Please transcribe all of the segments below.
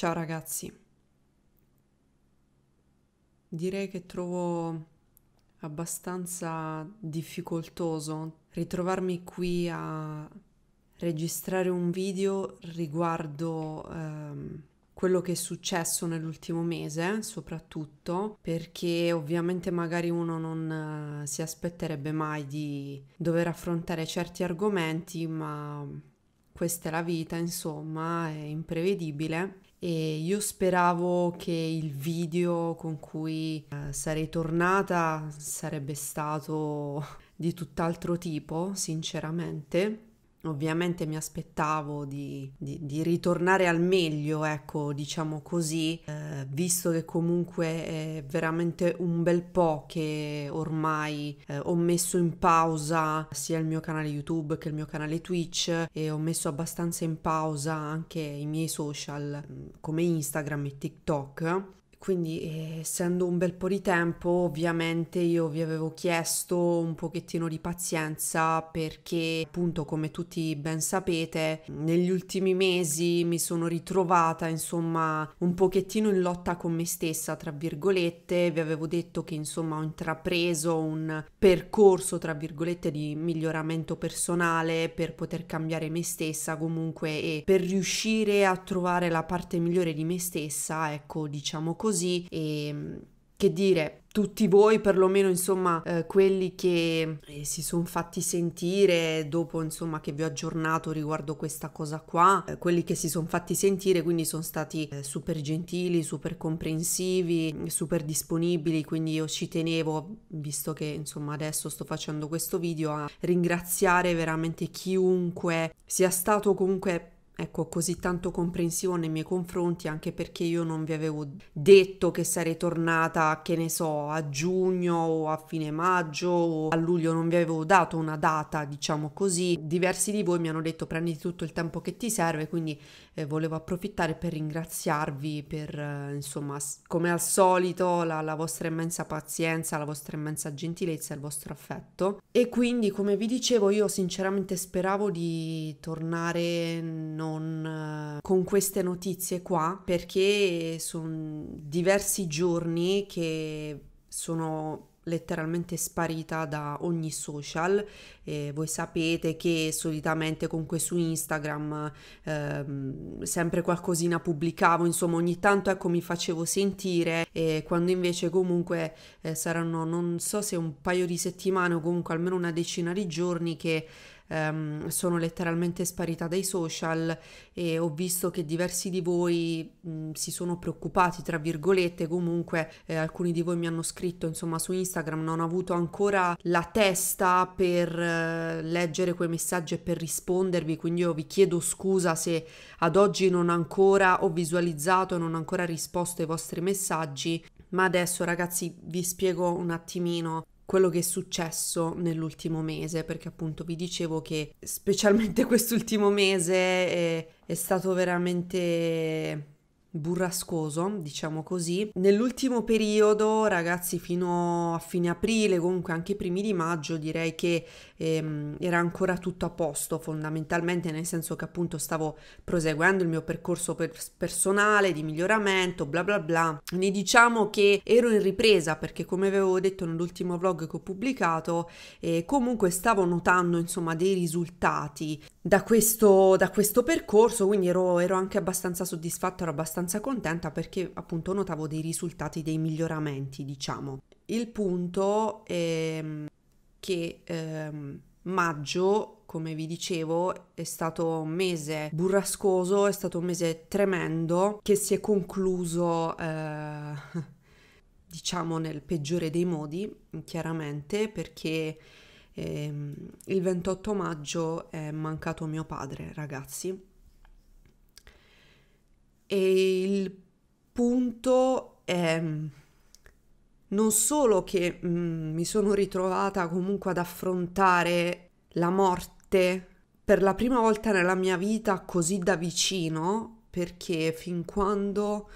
Ciao ragazzi, direi che trovo abbastanza difficoltoso ritrovarmi qui a registrare un video riguardo ehm, quello che è successo nell'ultimo mese, soprattutto perché ovviamente magari uno non eh, si aspetterebbe mai di dover affrontare certi argomenti, ma questa è la vita, insomma, è imprevedibile e io speravo che il video con cui eh, sarei tornata sarebbe stato di tutt'altro tipo, sinceramente, Ovviamente mi aspettavo di, di, di, ritornare al meglio, ecco, diciamo così, eh, visto che comunque è veramente un bel po' che ormai eh, ho messo in pausa sia il mio canale YouTube che il mio canale Twitch e ho messo abbastanza in pausa anche i miei social mm, come Instagram e TikTok quindi, eh, essendo un bel po' di tempo, ovviamente io vi avevo chiesto un pochettino di pazienza perché, appunto, come tutti ben sapete, negli ultimi mesi mi sono ritrovata, insomma, un pochettino in lotta con me stessa, tra virgolette. Vi avevo detto che, insomma, ho intrapreso un percorso, tra virgolette, di miglioramento personale per poter cambiare me stessa comunque e per riuscire a trovare la parte migliore di me stessa, ecco, diciamo così così e che dire, tutti voi, perlomeno insomma eh, quelli che eh, si sono fatti sentire dopo insomma che vi ho aggiornato riguardo questa cosa qua, eh, quelli che si sono fatti sentire quindi sono stati eh, super gentili, super comprensivi, super disponibili, quindi io ci tenevo, visto che insomma adesso sto facendo questo video, a ringraziare veramente chiunque sia stato comunque ecco, così tanto comprensione nei miei confronti anche perché io non vi avevo detto che sarei tornata, che ne so, a giugno o a fine maggio o a luglio, non vi avevo dato una data, diciamo così. Diversi di voi mi hanno detto prenditi tutto il tempo che ti serve, quindi eh, volevo approfittare per ringraziarvi per, eh, insomma, come al solito, la, la vostra immensa pazienza, la vostra immensa gentilezza, il vostro affetto. E quindi, come vi dicevo, io sinceramente speravo di tornare non non, eh, con queste notizie qua perché sono diversi giorni che sono letteralmente sparita da ogni social. Eh, voi sapete che solitamente comunque su Instagram ehm, sempre qualcosina pubblicavo, insomma ogni tanto ecco mi facevo sentire e quando invece comunque eh, saranno non so se un paio di settimane o comunque almeno una decina di giorni che um, sono letteralmente sparita dai social e ho visto che diversi di voi mh, si sono preoccupati, tra virgolette, comunque eh, alcuni di voi mi hanno scritto insomma su Instagram, non ho avuto ancora la testa per eh, leggere quei messaggi e per rispondervi, quindi io vi chiedo scusa se ad oggi non ancora ho visualizzato, non ho ancora risposto ai vostri messaggi, ma adesso ragazzi vi spiego un attimino quello che è successo nell'ultimo mese, perché appunto vi dicevo che specialmente quest'ultimo mese è, è stato veramente burrascoso, diciamo così. Nell'ultimo periodo, ragazzi, fino a fine aprile, comunque anche i primi di maggio, direi che ehm, era ancora tutto a posto, fondamentalmente, nel senso che appunto stavo proseguendo il mio percorso per personale di miglioramento, bla bla bla. Ne diciamo che ero in ripresa perché, come avevo detto nell'ultimo vlog che ho pubblicato, eh, comunque stavo notando insomma dei risultati da questo, da questo percorso, quindi ero, ero, anche abbastanza soddisfatta, ero abbastanza contenta perché appunto notavo dei risultati, dei miglioramenti, diciamo. Il punto è mm, che ehm, maggio, come vi dicevo, è stato un mese burrascoso, è stato un mese tremendo che si è concluso... Eh, diciamo nel peggiore dei modi, chiaramente, perché Ehm, il 28 maggio è mancato mio padre, ragazzi. E il punto è mm, non solo che mh, mm, mi sono ritrovata comunque ad affrontare la morte per la prima volta nella mia vita così da vicino, perché fin quando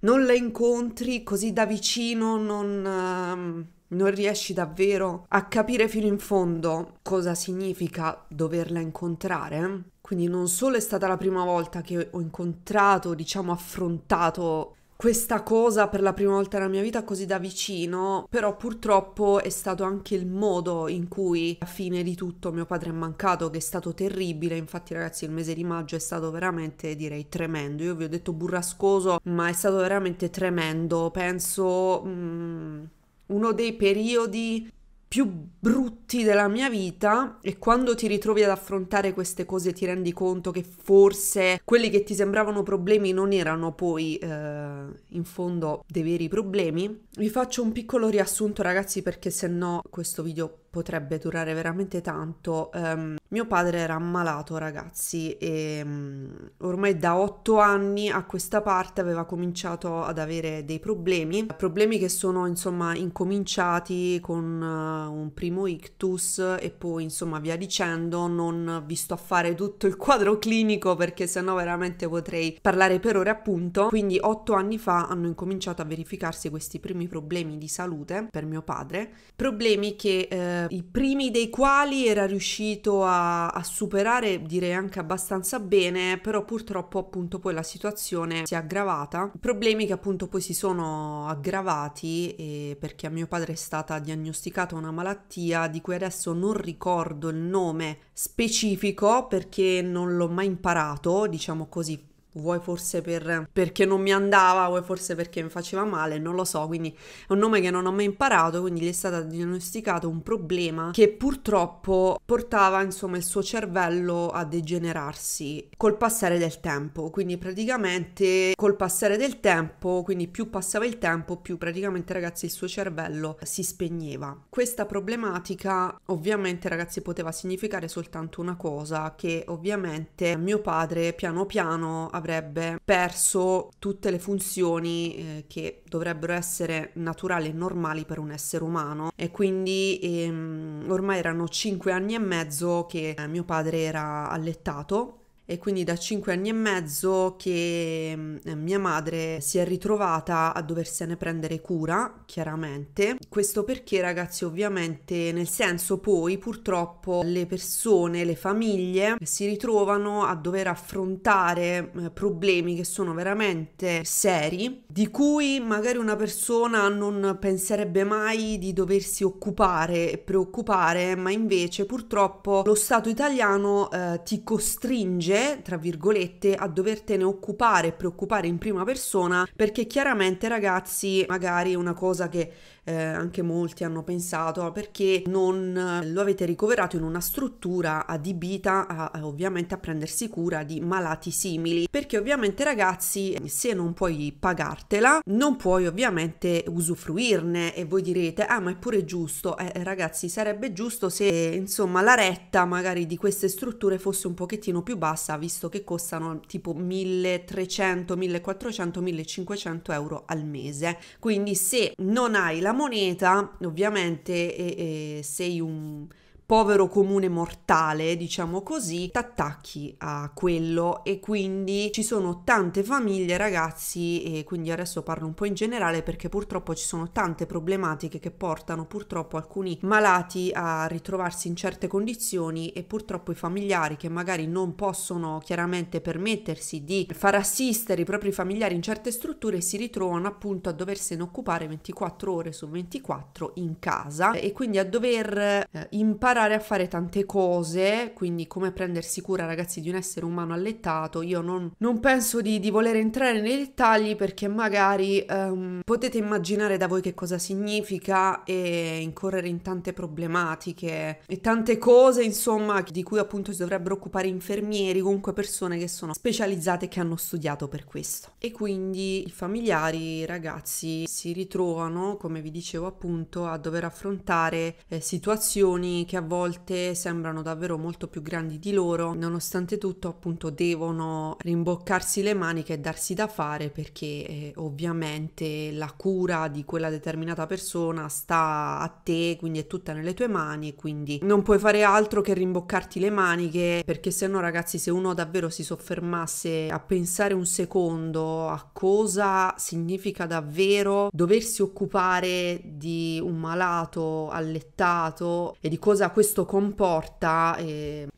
non la incontri così da vicino non... Uh, non riesci davvero a capire fino in fondo cosa significa doverla incontrare. Quindi non solo è stata la prima volta che ho incontrato, diciamo affrontato questa cosa per la prima volta nella mia vita così da vicino, però purtroppo è stato anche il modo in cui a fine di tutto mio padre è mancato, che è stato terribile, infatti ragazzi il mese di maggio è stato veramente direi tremendo, io vi ho detto burrascoso, ma è stato veramente tremendo, penso... Mm, uno dei periodi più brutti della mia vita e quando ti ritrovi ad affrontare queste cose ti rendi conto che forse quelli che ti sembravano problemi non erano poi eh, in fondo dei veri problemi. Vi faccio un piccolo riassunto ragazzi perché se no questo video potrebbe durare veramente tanto. Um, mio padre era ammalato, ragazzi, e um, ormai da otto anni a questa parte aveva cominciato ad avere dei problemi, problemi che sono insomma incominciati con uh, un primo ictus e poi insomma via dicendo, non vi sto a fare tutto il quadro clinico perché sennò veramente potrei parlare per ore appunto. Quindi otto anni fa hanno incominciato a verificarsi questi primi problemi di salute per mio padre, problemi che eh, eh, i primi dei quali era riuscito a, a, superare direi anche abbastanza bene, però purtroppo appunto poi la situazione si è aggravata, problemi che appunto poi si sono aggravati perché a mio padre è stata diagnosticata una malattia di cui adesso non ricordo il nome specifico perché non l'ho mai imparato, diciamo così vuoi forse per, perché non mi andava, vuoi forse perché mi faceva male, non lo so, quindi è un nome che non ho mai imparato, quindi gli è stato diagnosticato un problema che purtroppo portava insomma il suo cervello a degenerarsi col passare del tempo, quindi praticamente col passare del tempo, quindi più passava il tempo, più praticamente ragazzi il suo cervello si spegneva. Questa problematica ovviamente ragazzi poteva significare soltanto una cosa, che ovviamente mio padre piano piano avrebbe perso tutte le funzioni eh, che dovrebbero essere naturali e normali per un essere umano e quindi ehm, ormai erano cinque anni e mezzo che eh, mio padre era allettato e quindi da cinque anni e mezzo che mm, mia madre si è ritrovata a doversene prendere cura, chiaramente. Questo perché ragazzi ovviamente nel senso poi purtroppo le persone, le famiglie si ritrovano a dover affrontare eh, problemi che sono veramente seri, di cui magari una persona non penserebbe mai di doversi occupare e preoccupare, ma invece purtroppo lo Stato italiano eh, ti costringe dire, tra virgolette, a dovertene occupare e preoccupare in prima persona, perché chiaramente ragazzi, magari una cosa che eh, anche molti hanno pensato perché non eh, lo avete ricoverato in una struttura adibita a, a, ovviamente a prendersi cura di malati simili perché ovviamente ragazzi se non puoi pagartela non puoi ovviamente usufruirne e voi direte ah ma è pure giusto eh, eh ragazzi sarebbe giusto se insomma la retta magari di queste strutture fosse un pochettino più bassa visto che costano tipo 1300 1400 1500 euro al mese quindi se non hai la la moneta, ovviamente, e, e sei un povero comune mortale, diciamo così, t'attacchi a quello e quindi ci sono tante famiglie, ragazzi, e quindi adesso parlo un po' in generale perché purtroppo ci sono tante problematiche che portano purtroppo alcuni malati a ritrovarsi in certe condizioni e purtroppo i familiari che magari non possono chiaramente permettersi di far assistere i propri familiari in certe strutture si ritrovano appunto a doversene occupare 24 ore su 24 in casa e quindi a dover eh, imparare imparare a fare tante cose, quindi come prendersi cura, ragazzi, di un essere umano allettato. Io non, non penso di, di, voler entrare nei dettagli perché magari um, potete immaginare da voi che cosa significa e incorrere in tante problematiche e tante cose, insomma, di cui appunto si dovrebbero occupare infermieri, comunque persone che sono specializzate e che hanno studiato per questo. E quindi i familiari, ragazzi, si ritrovano, come vi dicevo appunto, a dover affrontare eh, situazioni che a volte sembrano davvero molto più grandi di loro, nonostante tutto appunto devono rimboccarsi le maniche e darsi da fare perché eh, ovviamente la cura di quella determinata persona sta a te, quindi è tutta nelle tue mani e quindi non puoi fare altro che rimboccarti le maniche perché se no ragazzi se uno davvero si soffermasse a pensare un secondo a cosa significa davvero doversi occupare di un malato allettato e di cosa questo questo comporta, e ehm,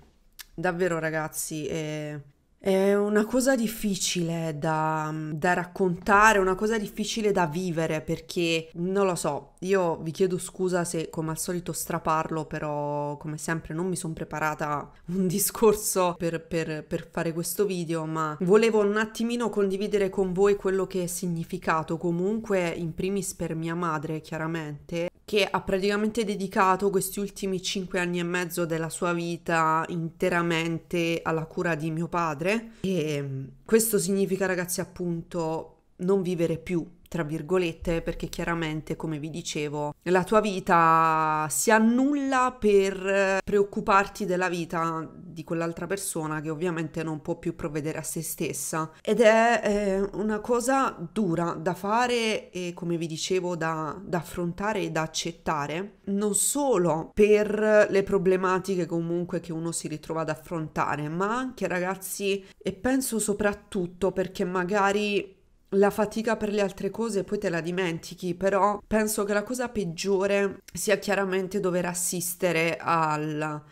davvero ragazzi, eh, è una cosa difficile da, mm, da, raccontare, una cosa difficile da vivere perché non lo so, io vi chiedo scusa se come al solito straparlo, però come sempre non mi sono preparata un discorso per, per, per fare questo video, ma volevo un attimino condividere con voi quello che è significato comunque in primis per mia madre chiaramente che ha praticamente dedicato questi ultimi cinque anni e mezzo della sua vita interamente alla cura di mio padre e mm, questo significa ragazzi appunto non vivere più tra virgolette, perché chiaramente, come vi dicevo, la tua vita si annulla per eh, preoccuparti della vita di quell'altra persona che ovviamente non può più provvedere a se stessa. Ed è eh, una cosa dura da fare e, come vi dicevo, da, da affrontare e da accettare, non solo per le problematiche comunque che uno si ritrova ad affrontare, ma anche, ragazzi, e penso soprattutto perché magari la fatica per le altre cose poi te la dimentichi, però penso che la cosa peggiore sia chiaramente dover assistere al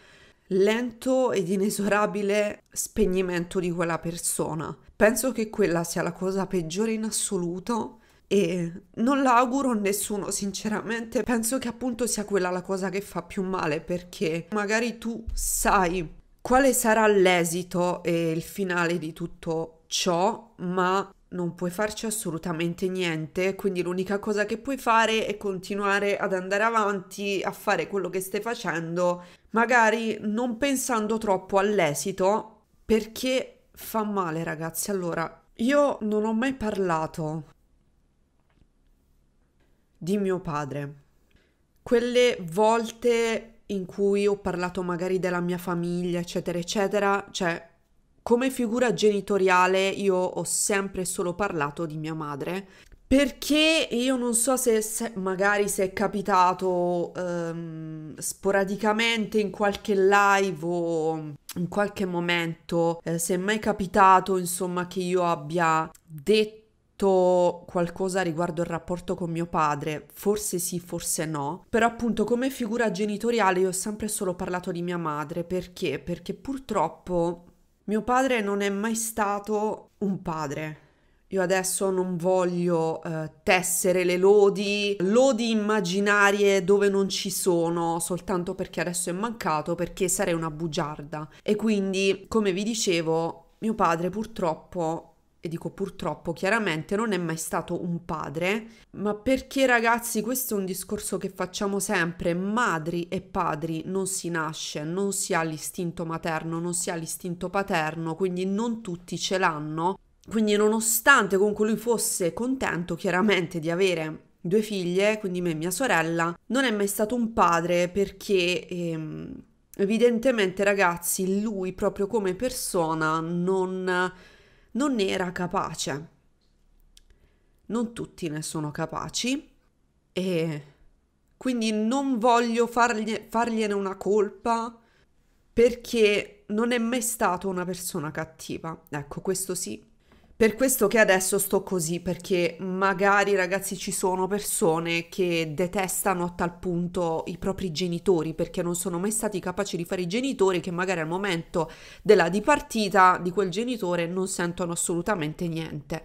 lento ed inesorabile spegnimento di quella persona. Penso che quella sia la cosa peggiore in assoluto e non la auguro a nessuno sinceramente, penso che appunto sia quella la cosa che fa più male perché magari tu sai quale sarà l'esito e il finale di tutto ciò, ma non puoi farci assolutamente niente, quindi l'unica cosa che puoi fare è continuare ad andare avanti a fare quello che stai facendo, magari non pensando troppo all'esito, perché fa male, ragazzi. Allora, io non ho mai parlato di mio padre. Quelle volte in cui ho parlato magari della mia famiglia, eccetera, eccetera, cioè come figura genitoriale io ho sempre solo parlato di mia madre perché io non so se, se magari se è capitato ehm, sporadicamente in qualche live o in qualche momento, eh, se è mai capitato insomma che io abbia detto qualcosa riguardo il rapporto con mio padre, forse sì, forse no, però appunto come figura genitoriale io ho sempre solo parlato di mia madre, perché? Perché purtroppo mio padre non è mai stato un padre. Io adesso non voglio eh, tessere le lodi, lodi immaginarie dove non ci sono, soltanto perché adesso è mancato, perché sarei una bugiarda. E quindi, come vi dicevo, mio padre purtroppo e dico purtroppo, chiaramente non è mai stato un padre, ma perché ragazzi questo è un discorso che facciamo sempre, madri e padri non si nasce, non si ha l'istinto materno, non si ha l'istinto paterno, quindi non tutti ce l'hanno. Quindi nonostante comunque lui fosse contento chiaramente di avere due figlie, quindi me e mia sorella, non è mai stato un padre perché... Ehm, evidentemente ragazzi lui proprio come persona non, non ne era capace. Non tutti ne sono capaci e quindi non voglio fargli, fargliene una colpa perché non è mai stata una persona cattiva. Ecco, questo sì, per questo che adesso sto così, perché magari ragazzi ci sono persone che detestano a tal punto i propri genitori perché non sono mai stati capaci di fare i genitori che magari al momento della dipartita di quel genitore non sentono assolutamente niente.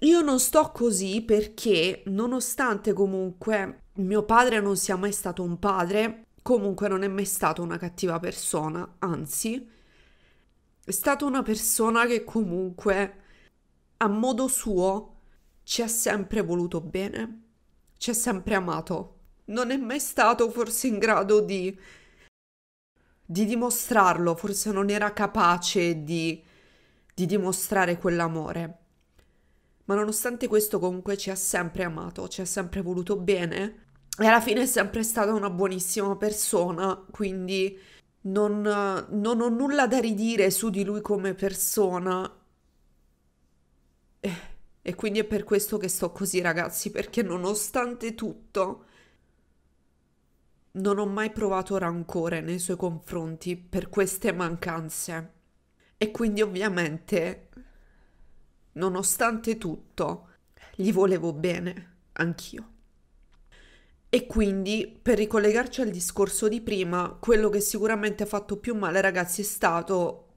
Io non sto così perché nonostante comunque mio padre non sia mai stato un padre, comunque non è mai stato una cattiva persona, anzi è stata una persona che comunque, a modo suo, ci ha sempre voluto bene, ci ha sempre amato. Non è mai stato forse in grado di... di dimostrarlo, forse non era capace di... di dimostrare quell'amore. Ma nonostante questo comunque ci ha sempre amato, ci ha sempre voluto bene e alla fine è sempre stata una buonissima persona, quindi non, non ho nulla da ridire su di lui come persona. E quindi è per questo che sto così, ragazzi, perché nonostante tutto non ho mai provato rancore nei suoi confronti per queste mancanze. E quindi ovviamente, nonostante tutto, gli volevo bene, anch'io. E quindi, per ricollegarci al discorso di prima, quello che sicuramente ha fatto più male, ragazzi, è stato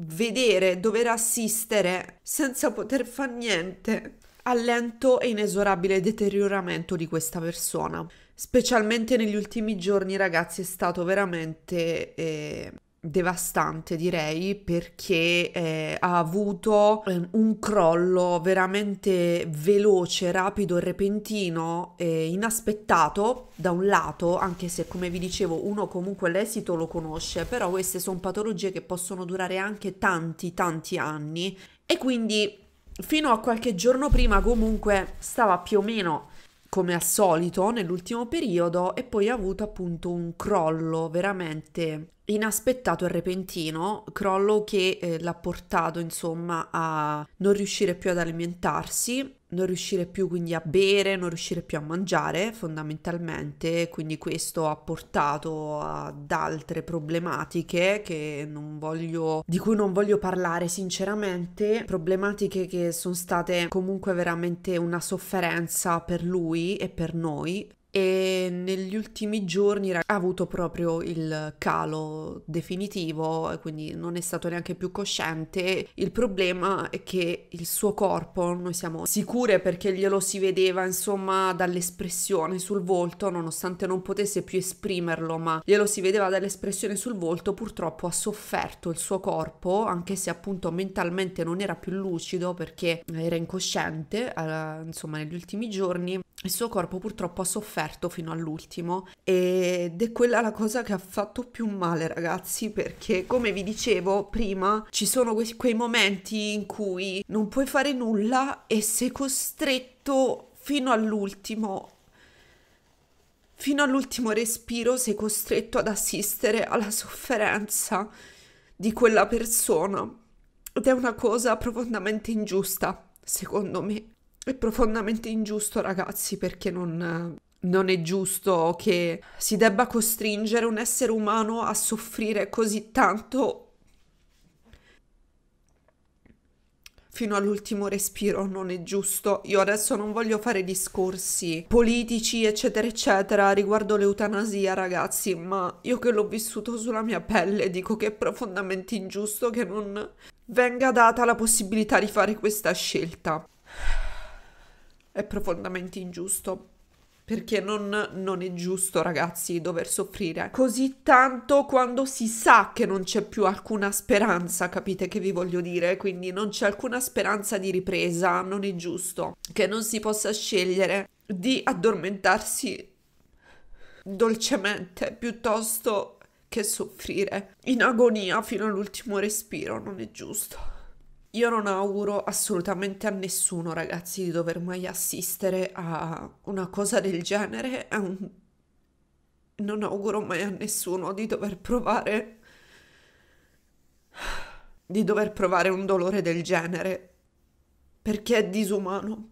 vedere, dover assistere senza poter fare niente al lento e inesorabile deterioramento di questa persona. Specialmente negli ultimi giorni, ragazzi, è stato veramente eh, devastante direi perché eh, ha avuto eh, un crollo veramente veloce, rapido, repentino e inaspettato da un lato, anche se come vi dicevo uno comunque l'esito lo conosce, però queste sono patologie che possono durare anche tanti tanti anni e quindi fino a qualche giorno prima comunque stava più o meno come al solito nell'ultimo periodo e poi ha avuto appunto un crollo veramente inaspettato e repentino, crollo che eh, l'ha portato insomma a non riuscire più ad alimentarsi, non riuscire più quindi a bere, non riuscire più a mangiare fondamentalmente, quindi questo ha portato ad altre problematiche che non voglio di cui non voglio parlare sinceramente, problematiche che sono state comunque veramente una sofferenza per lui e per noi e negli ultimi giorni ha avuto proprio il calo definitivo, quindi non è stato neanche più cosciente. Il problema è che il suo corpo, noi siamo sicure perché glielo si vedeva insomma dall'espressione sul volto, nonostante non potesse più esprimerlo, ma glielo si vedeva dall'espressione sul volto, purtroppo ha sofferto il suo corpo, anche se appunto mentalmente non era più lucido perché era incosciente, eh, insomma negli ultimi giorni, il suo corpo purtroppo ha sofferto sofferto fino all'ultimo ed è quella la cosa che ha fatto più male ragazzi perché come vi dicevo prima ci sono que- quei momenti in cui non puoi fare nulla e sei costretto fino all'ultimo fino all'ultimo respiro sei costretto ad assistere alla sofferenza di quella persona ed è una cosa profondamente ingiusta secondo me è profondamente ingiusto ragazzi perché non, non è giusto che si debba costringere un essere umano a soffrire così tanto fino all'ultimo respiro, non è giusto. Io adesso non voglio fare discorsi politici, eccetera, eccetera, riguardo l'eutanasia, ragazzi, ma io che l'ho vissuto sulla mia pelle dico che è profondamente ingiusto che non venga data la possibilità di fare questa scelta. È profondamente ingiusto perché non, non, è giusto, ragazzi, dover soffrire così tanto quando si sa che non c'è più alcuna speranza, capite che vi voglio dire? Quindi non c'è alcuna speranza di ripresa, non è giusto che non si possa scegliere di addormentarsi dolcemente piuttosto che soffrire in agonia fino all'ultimo respiro, non è giusto. Io non auguro assolutamente a nessuno, ragazzi, di dover mai assistere a una cosa del genere. Un... Ehm, non auguro mai a nessuno di dover provare. di dover provare un dolore del genere. Perché è disumano.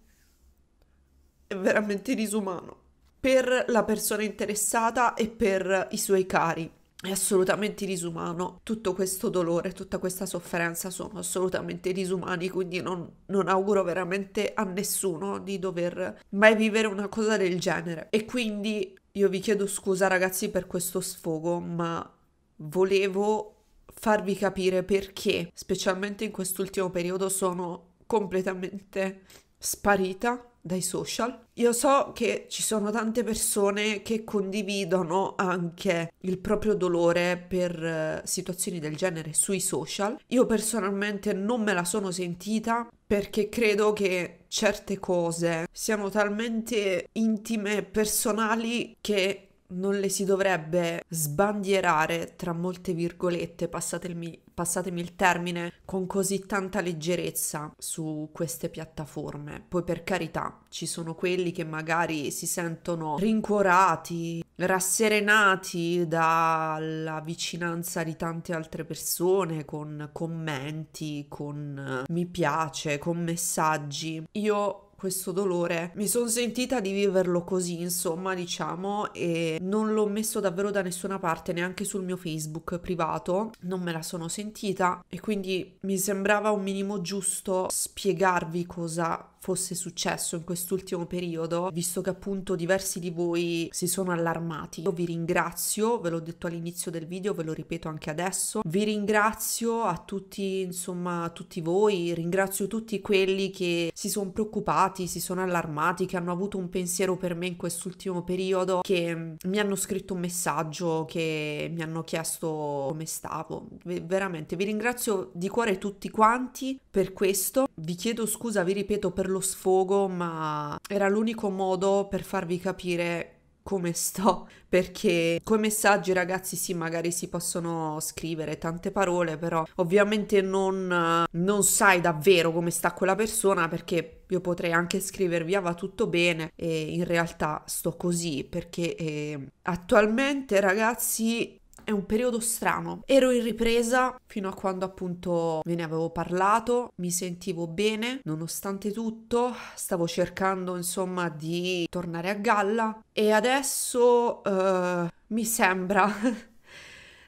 È veramente disumano. Per la persona interessata e per i suoi cari è assolutamente disumano. Tutto questo dolore, tutta questa sofferenza sono assolutamente disumani, quindi non, non, auguro veramente a nessuno di dover mai vivere una cosa del genere. E quindi io vi chiedo scusa ragazzi per questo sfogo, ma volevo farvi capire perché, specialmente in quest'ultimo periodo, sono completamente sparita dai social. Io so che ci sono tante persone che condividono anche il proprio dolore per eh, situazioni del genere sui social. Io personalmente non me la sono sentita perché credo che certe cose siano talmente intime, e personali che non le si dovrebbe sbandierare, tra molte virgolette, passatemi, passatemi, il termine, con così tanta leggerezza su queste piattaforme. Poi per carità, ci sono quelli che magari si sentono rincuorati, rasserenati dalla vicinanza di tante altre persone con commenti, con eh, mi piace, con messaggi. Io questo dolore. Mi sono sentita di viverlo così, insomma, diciamo, e non l'ho messo davvero da nessuna parte, neanche sul mio Facebook privato, non me la sono sentita e quindi mi sembrava un minimo giusto spiegarvi cosa fosse successo in quest'ultimo periodo, visto che appunto diversi di voi si sono allarmati. Io vi ringrazio, ve l'ho detto all'inizio del video, ve lo ripeto anche adesso. Vi ringrazio a tutti, insomma, a tutti voi, ringrazio tutti quelli che si sono preoccupati interessati, si sono allarmati, che hanno avuto un pensiero per me in quest'ultimo periodo, che mm, mi hanno scritto un messaggio, che mi hanno chiesto come stavo. Veramente vi ringrazio di cuore tutti quanti per questo. Vi chiedo scusa, vi ripeto, per lo sfogo, ma era l'unico modo per farvi capire come sto, perché coi messaggi ragazzi sì, magari si possono scrivere tante parole, però ovviamente non, non sai davvero come sta quella persona perché io potrei anche scrivervi ah, va tutto bene e in realtà sto così perché eh, attualmente ragazzi è un periodo strano. Ero in ripresa fino a quando appunto ve ne avevo parlato, mi sentivo bene, nonostante tutto stavo cercando insomma di tornare a galla e adesso uh, mi sembra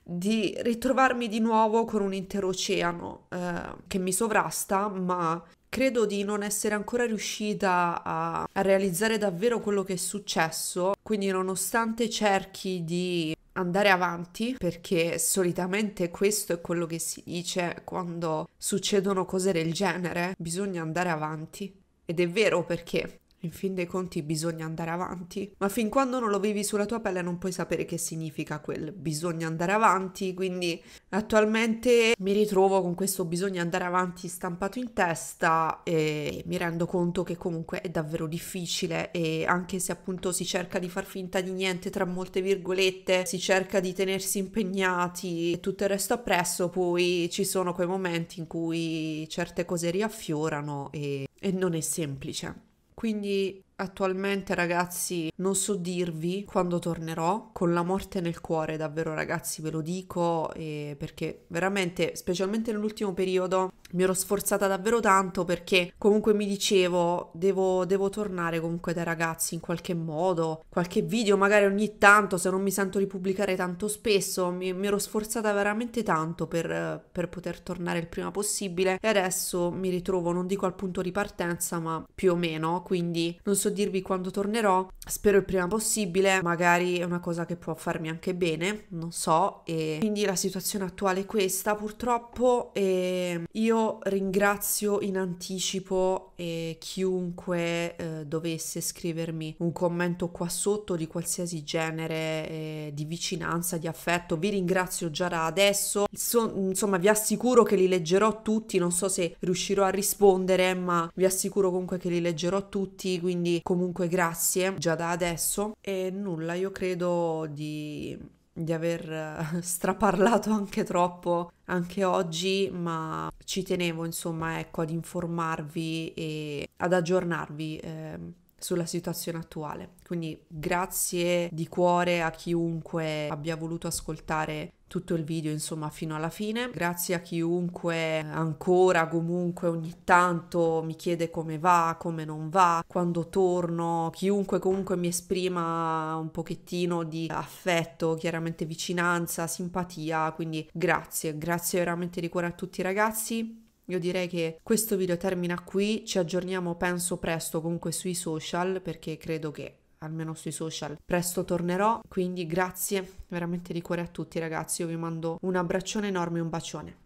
di ritrovarmi di nuovo con un intero oceano uh, che mi sovrasta, ma credo di non essere ancora riuscita a, a, realizzare davvero quello che è successo, quindi nonostante cerchi di andare avanti perché solitamente questo è quello che si dice quando succedono cose del genere, bisogna andare avanti. Ed è vero perché in fin dei conti bisogna andare avanti, ma fin quando non lo vivi sulla tua pelle non puoi sapere che significa quel bisogna andare avanti, quindi attualmente mi ritrovo con questo bisogna andare avanti stampato in testa e mi rendo conto che comunque è davvero difficile e anche se appunto si cerca di far finta di niente tra molte virgolette, si cerca di tenersi impegnati e tutto il resto appresso, poi ci sono quei momenti in cui certe cose riaffiorano e, e non è semplice. Quindi attualmente ragazzi non so dirvi quando tornerò, con la morte nel cuore davvero ragazzi ve lo dico eh, perché veramente specialmente nell'ultimo periodo mi ero sforzata davvero tanto perché comunque mi dicevo devo, devo, tornare comunque dai ragazzi in qualche modo, qualche video magari ogni tanto se non mi sento di pubblicare tanto spesso, mi, mi ero sforzata veramente tanto per, per, poter tornare il prima possibile e adesso mi ritrovo non dico al punto di partenza ma più o meno, quindi non so dirvi quando tornerò, spero il prima possibile, magari è una cosa che può farmi anche bene, non so e quindi la situazione attuale è questa purtroppo e io ringrazio in anticipo eh, chiunque eh, dovesse scrivermi un commento qua sotto di qualsiasi genere eh, di vicinanza, di affetto. Vi ringrazio già da adesso. So, insomma, vi assicuro che li leggerò tutti. Non so se riuscirò a rispondere, ma vi assicuro comunque che li leggerò tutti. Quindi, comunque, grazie già da adesso. E nulla, io credo di di aver eh, straparlato anche troppo anche oggi, ma ci tenevo insomma ecco ad informarvi e ad aggiornarvi eh, sulla situazione attuale. Quindi grazie di cuore a chiunque abbia voluto ascoltare tutto il video, insomma, fino alla fine. Grazie a chiunque ancora, comunque, ogni tanto mi chiede come va, come non va, quando torno, chiunque comunque mi esprima un pochettino di affetto, chiaramente vicinanza, simpatia, quindi grazie, grazie veramente di cuore a tutti i ragazzi. Io direi che questo video termina qui, ci aggiorniamo penso presto comunque sui social perché credo che almeno sui social presto tornerò, quindi grazie veramente di cuore a tutti ragazzi, io vi mando un abbraccione enorme e un bacione.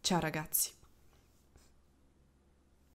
Ciao ragazzi.